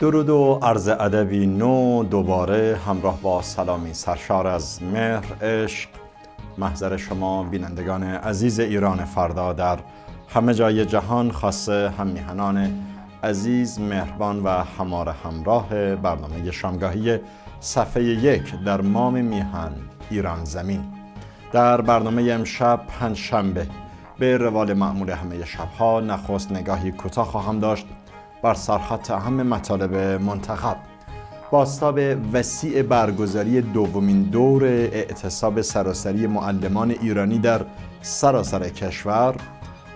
درود و عرض ادبی نو دوباره همراه با سلامی سرشار از مهر عشق محضر شما بینندگان عزیز ایران فردا در همه جای جهان خاصه همیهنان عزیز مهربان و همار همراه برنامه شامگاهی صفحه یک در مام میهن ایران زمین در برنامه امشب شنبه به روال معمول همه شبها نخست نگاهی کوتاه خواهم داشت بر سرخط اهم مطالب منتخب باستاب وسیع برگزاری دومین دور اعتصاب سراسری معلمان ایرانی در سراسر کشور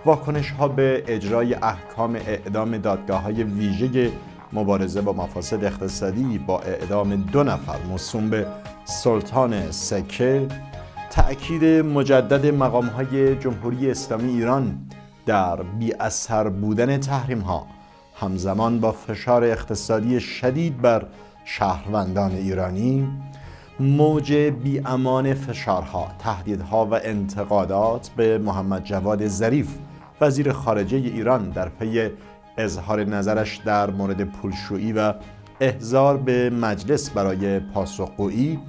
واکنش ها به اجرای احکام اعدام دادگاه های ویژه مبارزه با مفاسد اقتصادی با اعدام دو نفر مصوم به سلطان سکه تأکید مجدد مقام های جمهوری اسلامی ایران در بی اثر بودن تحریم ها همزمان با فشار اقتصادی شدید بر شهروندان ایرانی موج بیامان فشارها، تهدیدها و انتقادات به محمد جواد ظریف وزیر خارجه ایران در پی اظهار نظرش در مورد پولشویی و احضار به مجلس برای پاسخگویی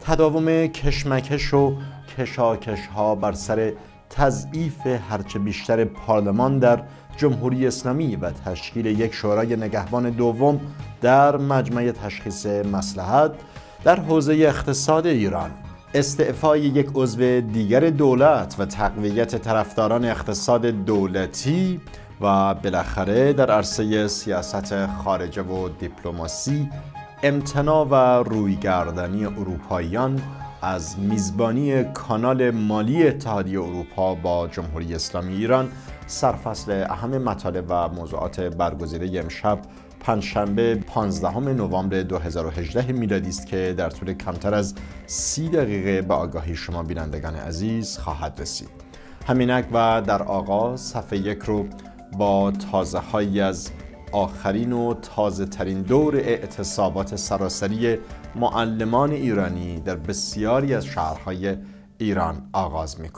تداوم کشمکش و کشاکش ها بر سر تضعیف هرچه بیشتر پارلمان در جمهوری اسلامی و تشکیل یک شورای نگهبان دوم در مجمع تشخیص مسلحت در حوزه اقتصاد ایران استعفای یک عضو دیگر دولت و تقویت طرفداران اقتصاد دولتی و بالاخره در عرصه سیاست خارجه و دیپلماسی امتناع و رویگردانی اروپاییان از میزبانی کانال مالی اتحادیه اروپا با جمهوری اسلامی ایران سرفصل اهم مطالب و موضوعات برگزیده امشب پنجشنبه 15 نوامبر 2018 میلادی است که در طول کمتر از سی دقیقه به آگاهی شما بینندگان عزیز خواهد رسید همینک و در آغاز صفحه یک رو با تازه هایی از آخرین و تازه دور اعتصابات سراسری معلمان ایرانی در بسیاری از شهرهای ایران آغاز می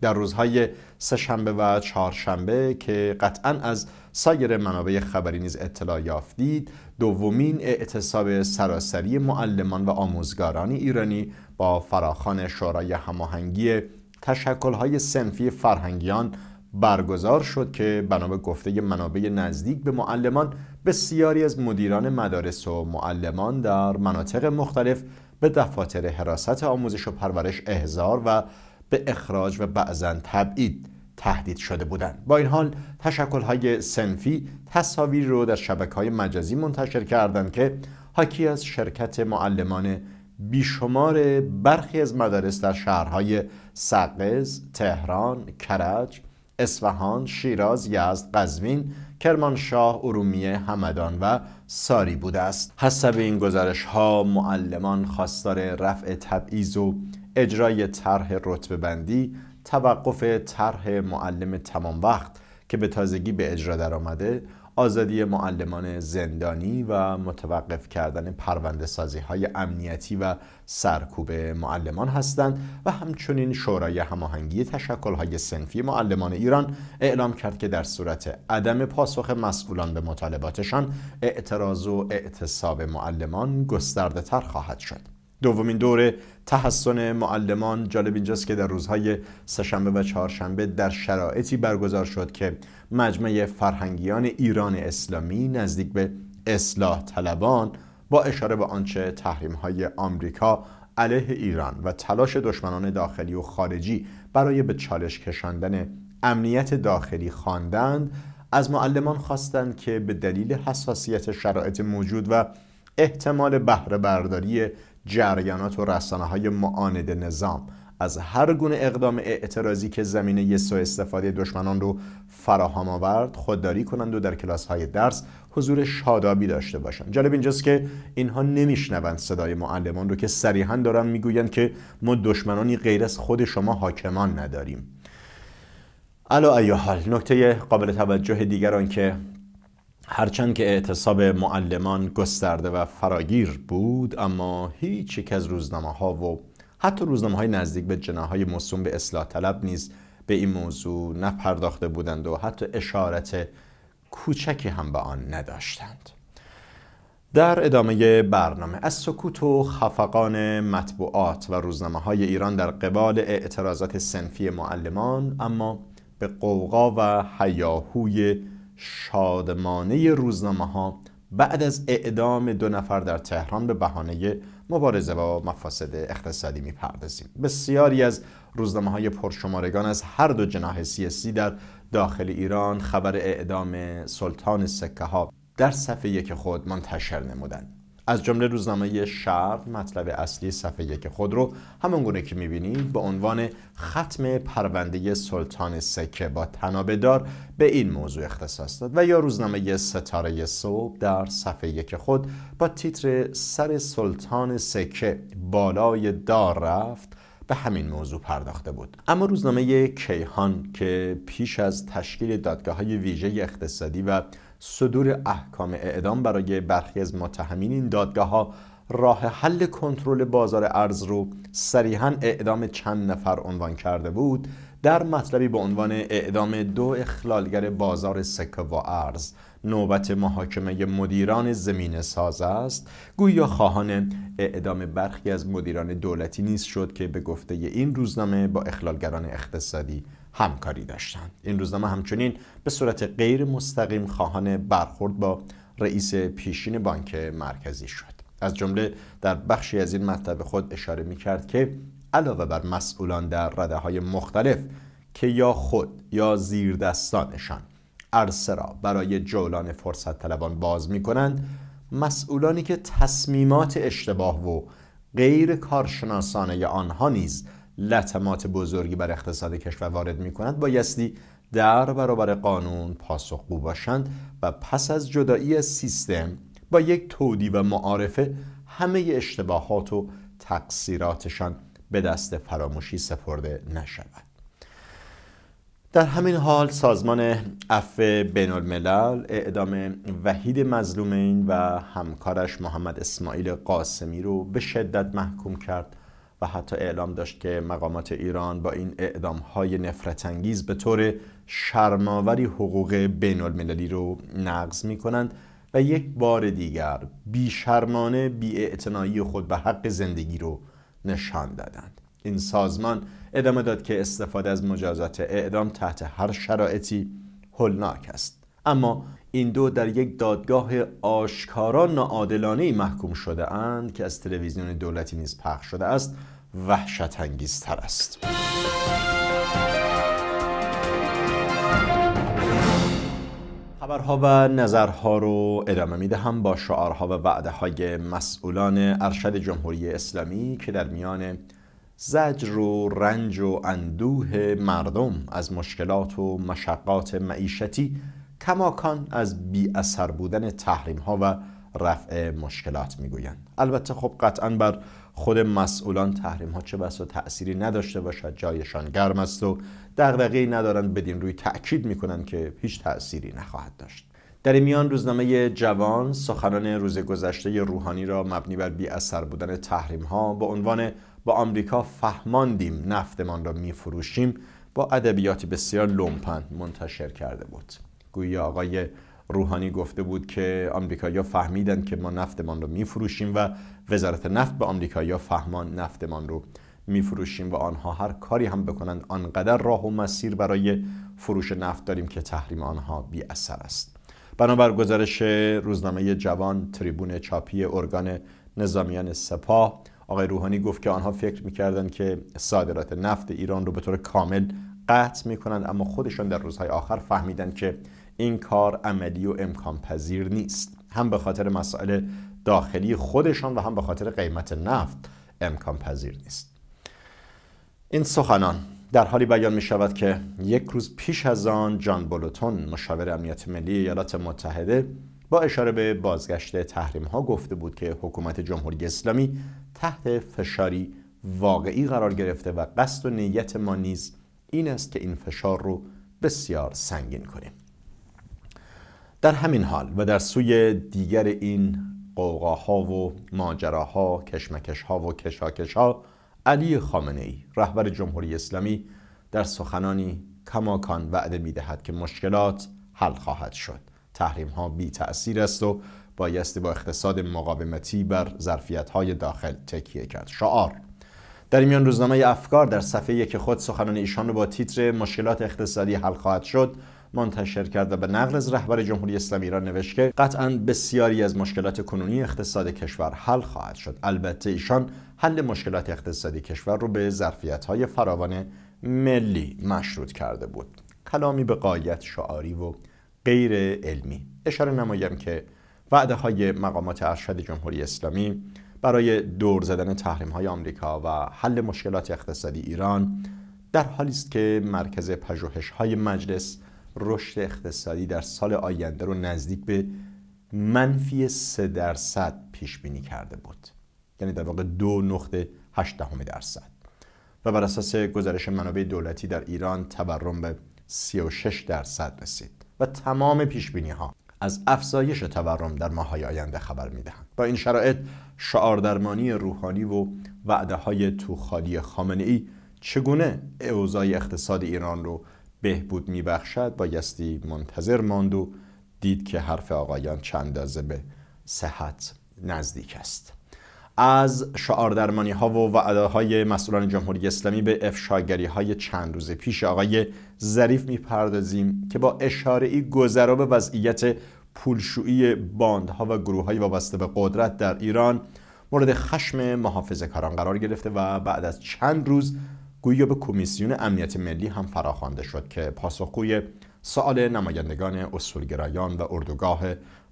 در روزهای سهشنبه و چهارشنبه که قطعا از سایر منابع خبری نیز اطلاع یافتید دومین اعتصاب سراسری معلمان و آموزگاران ایرانی با فراخان شورای هماهنگی تشکل‌های سنفی فرهنگیان برگزار شد که بنا به گفته منابع نزدیک به معلمان بسیاری از مدیران مدارس و معلمان در مناطق مختلف به دفاتر حراست آموزش و پرورش احضار و به اخراج و بعضا تبعید تهدید شده بودند با این حال تشکل‌های سنفی تصاویر رو در های مجازی منتشر کردند که حاکی از شرکت معلمان بیشمار برخی از مدارس در شهرهای سقز، تهران، کرج، اصفهان، شیراز، یزد، قزوین، کرمانشاه، ارومیه، همدان و ساری بوده است. حسب این گزارش ها معلمان خواستار رفع تبعیض و اجرای طرح رتبه بندی، توقف طرح معلم تمام وقت که به تازگی به اجرا درآمده، آزادی معلمان زندانی و متوقف کردن پرونده سازی های امنیتی و سرکوب معلمان هستند و همچنین شورای هماهنگی تشکل های سنفی معلمان ایران اعلام کرد که در صورت عدم پاسخ مسئولان به مطالباتشان اعتراض و اعتصاب معلمان گسترده تر خواهد شد. دومین دوره تحسن معلمان جالب اینجاست که در روزهای سهشنبه و چهارشنبه در شرایطی برگزار شد که مجمع فرهنگیان ایران اسلامی نزدیک به اصلاح طلبان با اشاره به آنچه تحریم های آمریکا علیه ایران و تلاش دشمنان داخلی و خارجی برای به چالش کشاندن امنیت داخلی خواندند از معلمان خواستند که به دلیل حساسیت شرایط موجود و احتمال بهره برداری جریانات و رسانه های معاند نظام از هر گونه اقدام اعتراضی که زمینه سوء استفاده دشمنان رو فراهم آورد خودداری کنند و در کلاس های درس حضور شادابی داشته باشند جالب اینجاست که اینها نمیشنوند صدای معلمان رو که صریحا دارن میگویند که ما دشمنانی غیر از خود شما حاکمان نداریم علا ایو حال نکته قابل توجه دیگران که هرچند که اعتصاب معلمان گسترده و فراگیر بود اما هیچ یک از روزنامه ها و حتی روزنامه های نزدیک به جناهای موسوم به اصلاح طلب نیز به این موضوع نپرداخته بودند و حتی اشارت کوچکی هم به آن نداشتند در ادامه برنامه از سکوت و خفقان مطبوعات و روزنامه های ایران در قبال اعتراضات سنفی معلمان اما به قوقا و حیاهوی شادمانه روزنامه ها بعد از اعدام دو نفر در تهران به بهانه مبارزه با مفاسد اقتصادی میپردازیم بسیاری از روزنامه های پرشمارگان از هر دو جناح سیاسی در داخل ایران خبر اعدام سلطان سکه ها در صفحه یک خود منتشر نمودند از جمله روزنامه شرق مطلب اصلی صفحه یک خود رو همان گونه که میبینید به عنوان ختم پرونده سلطان سکه با تنابدار به این موضوع اختصاص داد و یا روزنامه ستاره صبح در صفحه یک خود با تیتر سر سلطان سکه بالای دار رفت به همین موضوع پرداخته بود اما روزنامه کیهان که پیش از تشکیل دادگاه های ویژه اقتصادی و صدور احکام اعدام برای برخی از متهمین این دادگاه ها راه حل کنترل بازار ارز رو صریحا اعدام چند نفر عنوان کرده بود در مطلبی به عنوان اعدام دو اخلالگر بازار سکه و ارز نوبت محاکمه مدیران زمین ساز است گویا خواهان اعدام برخی از مدیران دولتی نیست شد که به گفته این روزنامه با اخلالگران اقتصادی همکاری داشتند این روزنامه همچنین به صورت غیر مستقیم خواهان برخورد با رئیس پیشین بانک مرکزی شد از جمله در بخشی از این مطلب خود اشاره می کرد که علاوه بر مسئولان در رده های مختلف که یا خود یا زیر دستانشان عرصه را برای جولان فرصت طلبان باز می کنند مسئولانی که تصمیمات اشتباه و غیر کارشناسانه آنها نیز لطمات بزرگی بر اقتصاد کشور وارد می کنند بایستی در برابر قانون پاسخگو باشند و پس از جدایی سیستم با یک تودی و معارفه همه اشتباهات و تقصیراتشان به دست فراموشی سپرده نشود در همین حال سازمان عفو بین الملل اعدام وحید مظلومین و همکارش محمد اسماعیل قاسمی رو به شدت محکوم کرد و حتی اعلام داشت که مقامات ایران با این اعدام های نفرت انگیز به طور شرماوری حقوق بین المللی رو نقض می کنند و یک بار دیگر بی شرمانه بی خود به حق زندگی رو نشان دادند این سازمان ادامه داد که استفاده از مجازات اعدام تحت هر شرایطی هلناک است اما این دو در یک دادگاه آشکارا ناعادلانه محکوم شده اند که از تلویزیون دولتی نیز پخش شده است وحشت تر است خبرها و نظرها رو ادامه می دهم با شعارها و وعده های مسئولان ارشد جمهوری اسلامی که در میان زجر و رنج و اندوه مردم از مشکلات و مشقات معیشتی کماکان از بی اثر بودن تحریم ها و رفع مشکلات میگویند البته خب قطعا بر خود مسئولان تحریم ها چه بسا تأثیری نداشته باشد جایشان گرم است و دغدغه‌ای ندارند بدین روی تأکید میکنند که هیچ تأثیری نخواهد داشت در میان روزنامه جوان سخنان روز گذشته روحانی را مبنی بر بی اثر بودن تحریم ها با عنوان با آمریکا فهماندیم نفتمان را میفروشیم با ادبیات بسیار لومپن منتشر کرده بود گویا آقای روحانی گفته بود که آمریکایا فهمیدن که ما نفتمان رو میفروشیم و وزارت نفت به آمریکایا فهمان نفتمان رو میفروشیم و آنها هر کاری هم بکنند آنقدر راه و مسیر برای فروش نفت داریم که تحریم آنها بی اثر است بنابر گزارش روزنامه جوان تریبون چاپی ارگان نظامیان سپاه آقای روحانی گفت که آنها فکر میکردند که صادرات نفت ایران رو به طور کامل قطع میکنند اما خودشان در روزهای آخر فهمیدند که این کار عملی و امکان پذیر نیست هم به خاطر مسائل داخلی خودشان و هم به خاطر قیمت نفت امکان پذیر نیست این سخنان در حالی بیان می شود که یک روز پیش از آن جان بولوتون مشاور امنیت ملی ایالات متحده با اشاره به بازگشت تحریم ها گفته بود که حکومت جمهوری اسلامی تحت فشاری واقعی قرار گرفته و قصد و نیت ما نیز این است که این فشار رو بسیار سنگین کنیم در همین حال و در سوی دیگر این قوقاها و ماجراها، کشمکشها و کشاکشها علی خامنه ای رهبر جمهوری اسلامی در سخنانی کماکان وعده میدهد که مشکلات حل خواهد شد تحریم ها بی تأثیر است و بایستی با اقتصاد مقاومتی بر ظرفیت های داخل تکیه کرد شعار در این میان روزنامه افکار در صفحه که خود سخنان ایشان رو با تیتر مشکلات اقتصادی حل خواهد شد منتشر کرد و به نقل از رهبر جمهوری اسلامی ایران نوشت که قطعا بسیاری از مشکلات کنونی اقتصاد کشور حل خواهد شد البته ایشان حل مشکلات اقتصادی کشور رو به های فراوان ملی مشروط کرده بود کلامی به قایت شعاری و غیر علمی اشاره نمایم که وعده های مقامات ارشد جمهوری اسلامی برای دور زدن تحریم های آمریکا و حل مشکلات اقتصادی ایران در حالی است که مرکز پژوهش های مجلس رشد اقتصادی در سال آینده رو نزدیک به منفی 3 درصد پیش بینی کرده بود یعنی در واقع 2.8 درصد و بر اساس گزارش منابع دولتی در ایران تورم به 36 درصد رسید و تمام پیش بینی ها از افزایش تورم در ماهای آینده خبر میدهند با این شرایط شعار درمانی روحانی و وعده های توخالی خامنه ای چگونه اوضاع اقتصاد ایران رو بهبود میبخشد بایستی منتظر ماند و دید که حرف آقایان چند چندازه به صحت نزدیک است از شعار درمانی ها و های مسئولان جمهوری اسلامی به افشاگری های چند روز پیش آقای ظریف میپردازیم که با اشاره ای گذرا به وضعیت پولشویی باندها و گروه های وابسته به قدرت در ایران مورد خشم محافظه کاران قرار گرفته و بعد از چند روز گویا به کمیسیون امنیت ملی هم فراخوانده شد که پاسخگوی سوال نمایندگان اصولگرایان و اردوگاه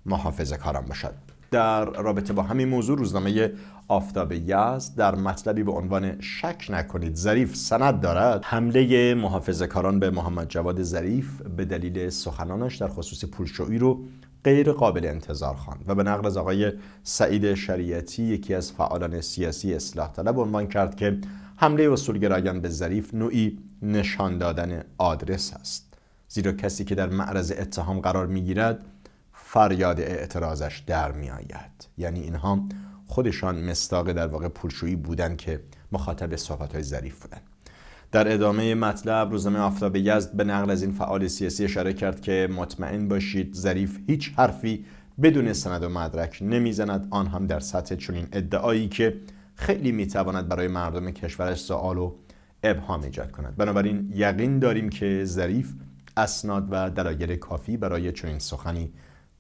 محافظه کاران باشد در رابطه با همین موضوع روزنامه آفتاب یزد در مطلبی به عنوان شک نکنید ظریف سند دارد حمله محافظه کاران به محمد جواد ظریف به دلیل سخنانش در خصوص پولشویی رو غیر قابل انتظار خواند و به نقل از آقای سعید شریعتی یکی از فعالان سیاسی اصلاح طلب عنوان کرد که حمله اصولگرایان به ظریف نوعی نشان دادن آدرس است زیرا کسی که در معرض اتهام قرار میگیرد فریاد اعتراضش در میآید یعنی اینها خودشان مستاق در واقع پولشویی بودند که مخاطب صحبت های ظریف بودند در ادامه مطلب روزنامه آفتاب یزد به نقل از این فعال سیاسی اشاره کرد که مطمئن باشید ظریف هیچ حرفی بدون سند و مدرک نمیزند آن هم در سطح چنین ادعایی که خیلی میتواند برای مردم کشورش سوال و ابهام ایجاد کند بنابراین یقین داریم که ظریف اسناد و دلایل کافی برای چنین سخنی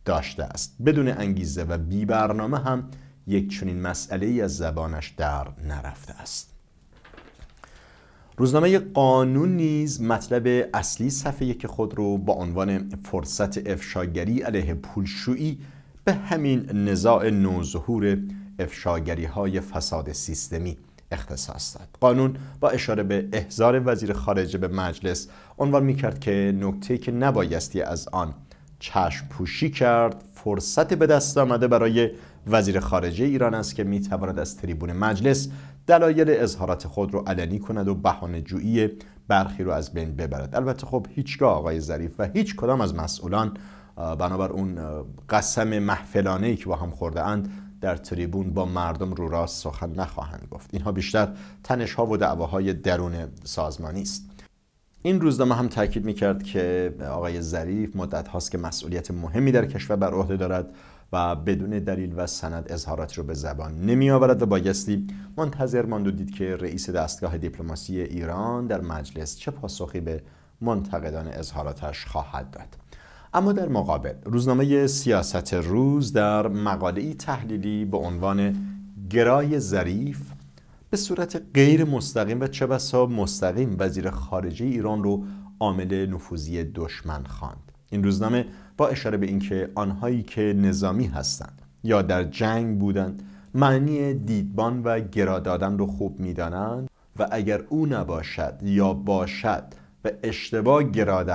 داشته است بدون انگیزه و بی برنامه هم یک چنین مسئله ای از زبانش در نرفته است روزنامه قانون نیز مطلب اصلی صفحه یک خود رو با عنوان فرصت افشاگری علیه پولشویی به همین نزاع نوظهور افشاگری های فساد سیستمی اختصاص داد قانون با اشاره به احضار وزیر خارجه به مجلس عنوان میکرد که نکته که نبایستی از آن چشم پوشی کرد فرصت به دست آمده برای وزیر خارجه ایران است که میتواند از تریبون مجلس دلایل اظهارات خود رو علنی کند و بهانه جویی برخی رو از بین ببرد البته خب هیچگاه آقای ظریف و هیچ کدام از مسئولان بنابر اون قسم محفلانه ای که با هم خورده اند در تریبون با مردم رو راست سخن نخواهند گفت اینها بیشتر تنش ها و دعواهای درون سازمانی است این روزنامه هم تاکید میکرد که آقای ظریف مدت هاست که مسئولیت مهمی در کشور بر عهده دارد و بدون دلیل و سند اظهارات رو به زبان نمی آورد و بایستی منتظر ماند و دید که رئیس دستگاه دیپلماسی ایران در مجلس چه پاسخی به منتقدان اظهاراتش خواهد داد اما در مقابل روزنامه سیاست روز در مقاله تحلیلی به عنوان گرای ظریف به صورت غیر مستقیم و چه بسا مستقیم وزیر خارجه ایران رو عامل نفوذی دشمن خواند این روزنامه با اشاره به اینکه آنهایی که نظامی هستند یا در جنگ بودند معنی دیدبان و گرا دادن رو خوب میدانند و اگر او نباشد یا باشد به اشتباه گرا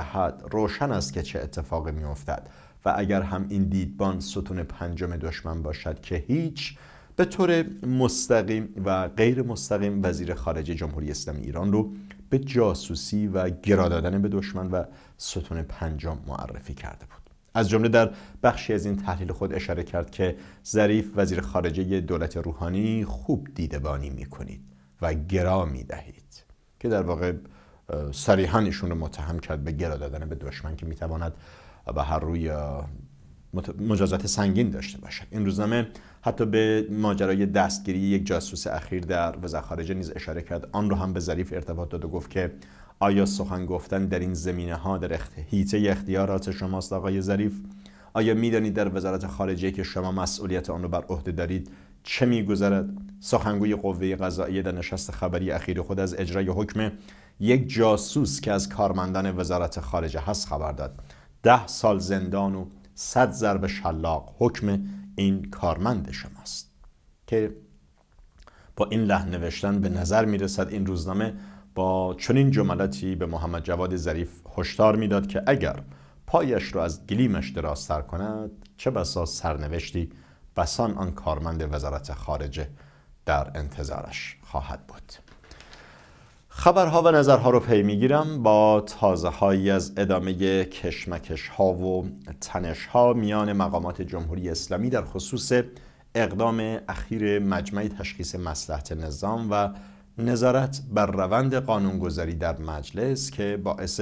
روشن است که چه اتفاقی افتد و اگر هم این دیدبان ستون پنجم دشمن باشد که هیچ به طور مستقیم و غیر مستقیم وزیر خارجه جمهوری اسلامی ایران رو به جاسوسی و گرادادن به دشمن و ستون پنجم معرفی کرده بود از جمله در بخشی از این تحلیل خود اشاره کرد که ظریف وزیر خارجه دولت روحانی خوب دیدبانی میکنید و گرا دهید که در واقع صریحا ایشون رو متهم کرد به گرا دادن به دشمن که میتواند به هر روی مجازات سنگین داشته باشد این روزنامه حتی به ماجرای دستگیری یک جاسوس اخیر در وزارت خارجه نیز اشاره کرد آن رو هم به ظریف ارتباط داد و گفت که آیا سخن گفتن در این زمینه ها در اختیار هیته اختیارات شماست آقای ظریف آیا میدانید در وزارت خارجه که شما مسئولیت آن را بر عهده دارید چه میگذرد سخنگوی قوه قضاییه در نشست خبری اخیر خود از اجرای حکم یک جاسوس که از کارمندان وزارت خارجه هست خبر داد ده سال زندان و صد ضرب شلاق حکم این کارمند شماست که با این لحن نوشتن به نظر رسد این روزنامه با چنین جملاتی به محمد جواد ظریف هشدار میداد که اگر پایش را از گلیمش درازتر کند چه بسا سرنوشتی بسان آن کارمند وزارت خارجه در انتظارش خواهد بود خبرها و نظرها رو پی میگیرم با تازه هایی از ادامه کشمکش ها و تنش ها میان مقامات جمهوری اسلامی در خصوص اقدام اخیر مجمع تشخیص مسلحت نظام و نظارت بر روند قانونگذاری در مجلس که باعث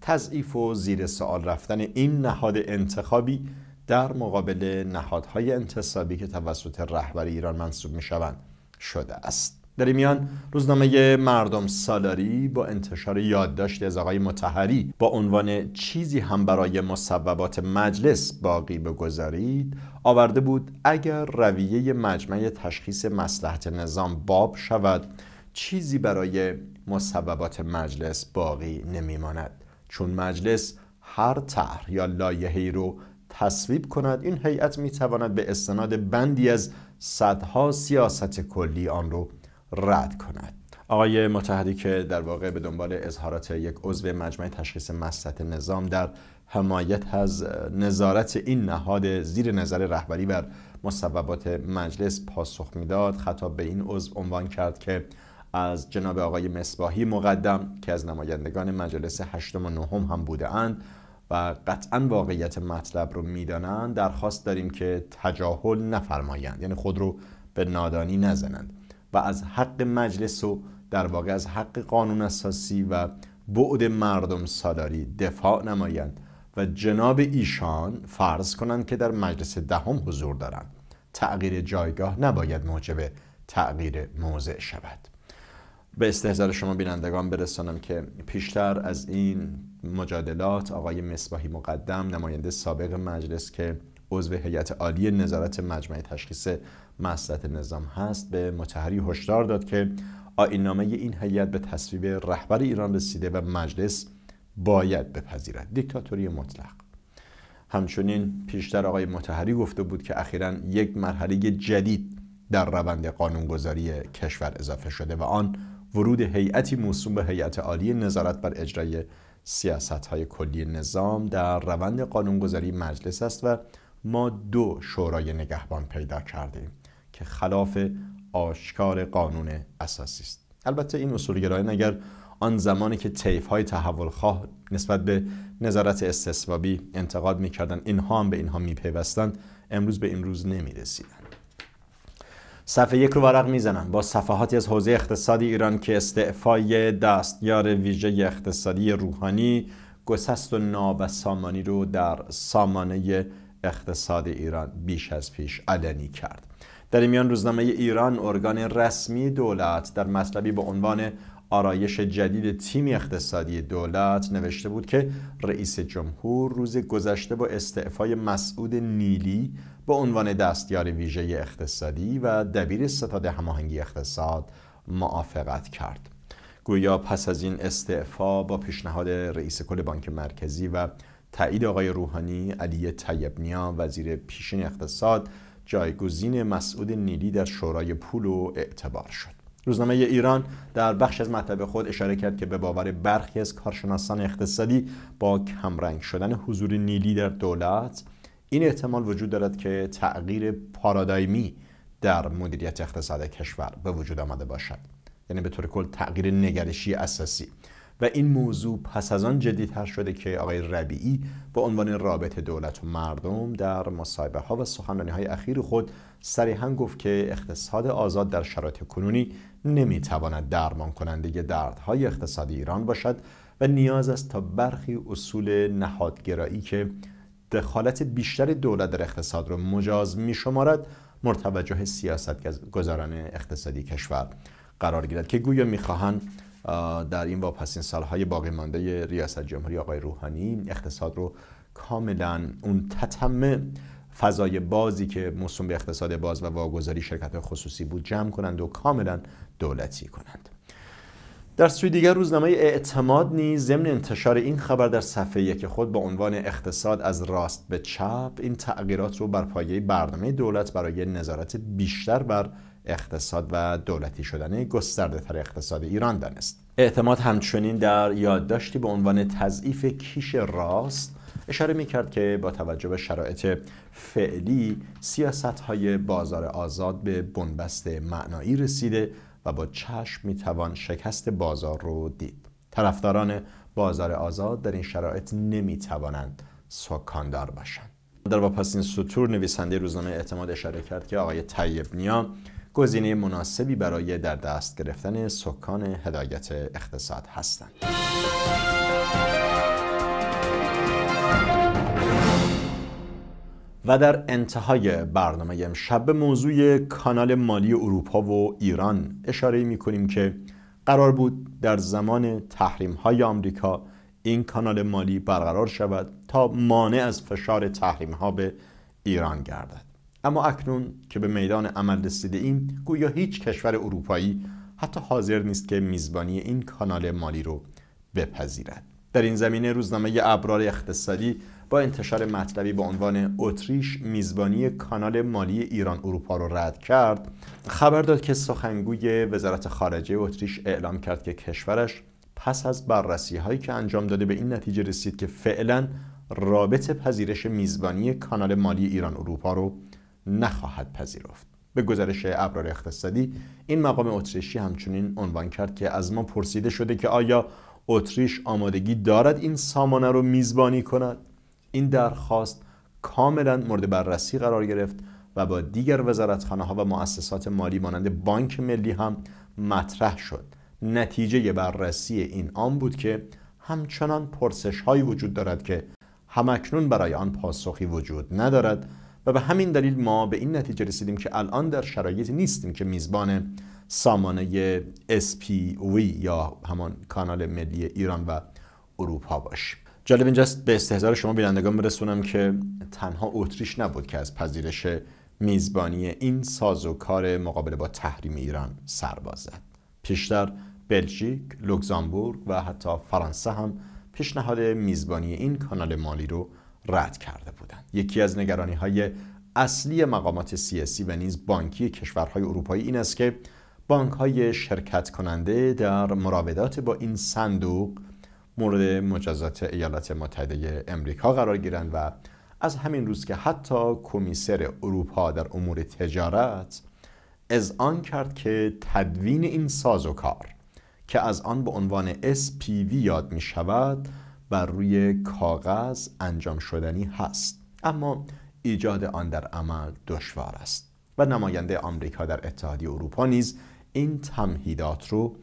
تضعیف و زیر سوال رفتن این نهاد انتخابی در مقابل نهادهای انتصابی که توسط رهبر ایران منصوب می شوند شده است. در این میان روزنامه مردم سالاری با انتشار یادداشتی از آقای متحری با عنوان چیزی هم برای مصوبات مجلس باقی بگذارید آورده بود اگر رویه مجمع تشخیص مسلحت نظام باب شود چیزی برای مصوبات مجلس باقی نمیماند چون مجلس هر طرح یا لایحه‌ای رو تصویب کند این هیئت میتواند به استناد بندی از صدها سیاست کلی آن رو رد کند آقای متحدی که در واقع به دنبال اظهارات یک عضو مجمع تشخیص مسلحت نظام در حمایت از نظارت این نهاد زیر نظر رهبری بر مصوبات مجلس پاسخ میداد خطاب به این عضو عنوان کرد که از جناب آقای مصباحی مقدم که از نمایندگان مجلس هشتم و نهم هم بوده اند و قطعا واقعیت مطلب رو میدانند درخواست داریم که تجاهل نفرمایند یعنی خود رو به نادانی نزنند و از حق مجلس و در واقع از حق قانون اساسی و بعد مردم سالاری دفاع نمایند و جناب ایشان فرض کنند که در مجلس دهم ده حضور دارند تغییر جایگاه نباید موجب تغییر موضع شود به استحضار شما بینندگان برسانم که پیشتر از این مجادلات آقای مصباحی مقدم نماینده سابق مجلس که عضو هیئت عالی نظارت مجمع تشخیص مصلحت نظام هست به متحری هشدار داد که آیننامه این هیئت به تصویب رهبر ایران رسیده و مجلس باید بپذیرد دیکتاتوری مطلق همچنین پیشتر آقای متحری گفته بود که اخیرا یک مرحله جدید در روند قانونگذاری کشور اضافه شده و آن ورود هیئتی موسوم به هیئت عالی نظارت بر اجرای سیاست های کلی نظام در روند قانونگذاری مجلس است و ما دو شورای نگهبان پیدا کردیم که خلاف آشکار قانون اساسی است البته این اصولگرایان اگر آن زمانی که تیف های تحول خواه نسبت به نظارت استثبابی انتقاد میکردند اینها هم به اینها میپیوستند امروز به این روز صفحه یک رو ورق میزنم با صفحاتی از حوزه اقتصادی ایران که استعفای دستیار ویژه اقتصادی روحانی گسست و نابسامانی رو در سامانه اقتصاد ایران بیش از پیش علنی کرد در این میان روزنامه ایران ارگان رسمی دولت در مطلبی به عنوان آرایش جدید تیم اقتصادی دولت نوشته بود که رئیس جمهور روز گذشته با استعفای مسعود نیلی به عنوان دستیار ویژه اقتصادی و دبیر ستاد هماهنگی اقتصاد موافقت کرد گویا پس از این استعفا با پیشنهاد رئیس کل بانک مرکزی و تایید آقای روحانی علی طیب نیا وزیر پیشین اقتصاد جایگزین مسعود نیلی در شورای پول و اعتبار شد روزنامه ایران در بخش از مطلب خود اشاره کرد که به باور برخی از کارشناسان اقتصادی با کمرنگ شدن حضور نیلی در دولت این احتمال وجود دارد که تغییر پارادایمی در مدیریت اقتصاد کشور به وجود آمده باشد یعنی به طور کل تغییر نگرشی اساسی و این موضوع پس از آن جدیتر شده که آقای ربیعی با عنوان رابط دولت و مردم در مصاحبه ها و سخنرانی های اخیر خود صریحا گفت که اقتصاد آزاد در شرایط کنونی نمیتواند درمان کننده دردهای اقتصادی ایران باشد و نیاز است تا برخی اصول نهادگرایی که دخالت بیشتر دولت در اقتصاد را مجاز می شمارد مرتوجه سیاست گذاران اقتصادی کشور قرار گیرد که گویا میخواهند در این واپسین سالهای باقی مانده ریاست جمهوری آقای روحانی اقتصاد رو کاملا اون تتم فضای بازی که موسوم به اقتصاد باز و واگذاری شرکت خصوصی بود جمع کنند و کاملا دولتی کنند در سوی دیگر روزنامه اعتماد نیز ضمن انتشار این خبر در صفحه یک خود با عنوان اقتصاد از راست به چپ این تغییرات رو بر پایه برنامه دولت برای نظارت بیشتر بر اقتصاد و دولتی شدن گسترده تر اقتصاد ایران دانست اعتماد همچنین در یادداشتی به عنوان تضعیف کیش راست اشاره می کرد که با توجه به شرایط فعلی سیاست های بازار آزاد به بنبست معنایی رسیده و با چشم می شکست بازار رو دید طرفداران بازار آزاد در این شرایط نمی توانند سکاندار باشند در واپسین این سطور نویسنده روزنامه اعتماد اشاره کرد که آقای طیب نیا گزینه مناسبی برای در دست گرفتن سکان هدایت اقتصاد هستند. و در انتهای برنامه امشب به موضوع کانال مالی اروپا و ایران اشاره می کنیم که قرار بود در زمان تحریم های آمریکا این کانال مالی برقرار شود تا مانع از فشار تحریم ها به ایران گردد اما اکنون که به میدان عمل رسیده ایم گویا هیچ کشور اروپایی حتی حاضر نیست که میزبانی این کانال مالی رو بپذیرد در این زمینه روزنامه ابرار اقتصادی با انتشار مطلبی با عنوان اتریش میزبانی کانال مالی ایران اروپا را رد کرد خبر داد که سخنگوی وزارت خارجه اتریش اعلام کرد که کشورش پس از بررسی هایی که انجام داده به این نتیجه رسید که فعلا رابط پذیرش میزبانی کانال مالی ایران اروپا رو نخواهد پذیرفت به گزارش ابرار اقتصادی این مقام اتریشی همچنین عنوان کرد که از ما پرسیده شده که آیا اتریش آمادگی دارد این سامانه رو میزبانی کند این درخواست کاملا مورد بررسی قرار گرفت و با دیگر وزارتخانه ها و مؤسسات مالی مانند بانک ملی هم مطرح شد نتیجه بررسی این آن بود که همچنان پرسش هایی وجود دارد که همکنون برای آن پاسخی وجود ندارد و به همین دلیل ما به این نتیجه رسیدیم که الان در شرایطی نیستیم که میزبان سامانه SPV یا همان کانال ملی ایران و اروپا باشیم جالب اینجاست به استهزار شما بینندگان برسونم که تنها اتریش نبود که از پذیرش میزبانی این ساز کار مقابله با تحریم ایران سر زد پیشتر بلژیک، لوکزامبورگ و حتی فرانسه هم پیشنهاد میزبانی این کانال مالی رو رد کرده بودند یکی از نگرانی های اصلی مقامات سیاسی و نیز بانکی کشورهای اروپایی این است که بانک های شرکت کننده در مراودات با این صندوق مورد مجازات ایالات متحده امریکا قرار گیرند و از همین روز که حتی کمیسر اروپا در امور تجارت از آن کرد که تدوین این کار که از آن به عنوان SPV یاد می شود بر روی کاغذ انجام شدنی هست اما ایجاد آن در عمل دشوار است و نماینده آمریکا در اتحادیه اروپا نیز این تمهیدات رو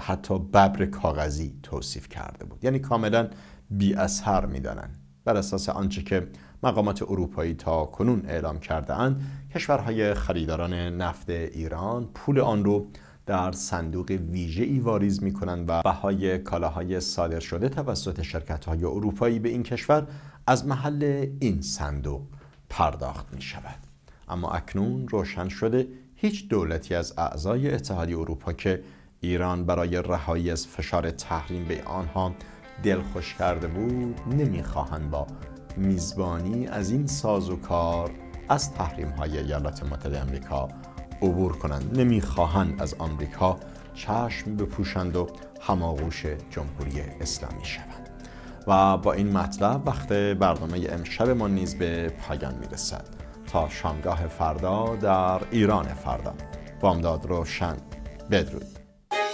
حتی ببر کاغذی توصیف کرده بود یعنی کاملا بی اثر میدانند بر اساس آنچه که مقامات اروپایی تا کنون اعلام کرده اند کشورهای خریداران نفت ایران پول آن رو در صندوق ویژه ای واریز می کنند و بهای کالاهای صادر شده توسط شرکت های اروپایی به این کشور از محل این صندوق پرداخت می شود اما اکنون روشن شده هیچ دولتی از اعضای اتحادیه اروپا که ایران برای رهایی از فشار تحریم به آنها دلخوش کرده بود نمیخواهند با میزبانی از این ساز و کار از تحریم های ایالات متحده آمریکا عبور کنند نمیخواهند از آمریکا چشم بپوشند و هماغوش جمهوری اسلامی شوند و با این مطلب وقت برنامه امشب ما نیز به پایان میرسد تا شامگاه فردا در ایران فردا بامداد روشن بدرود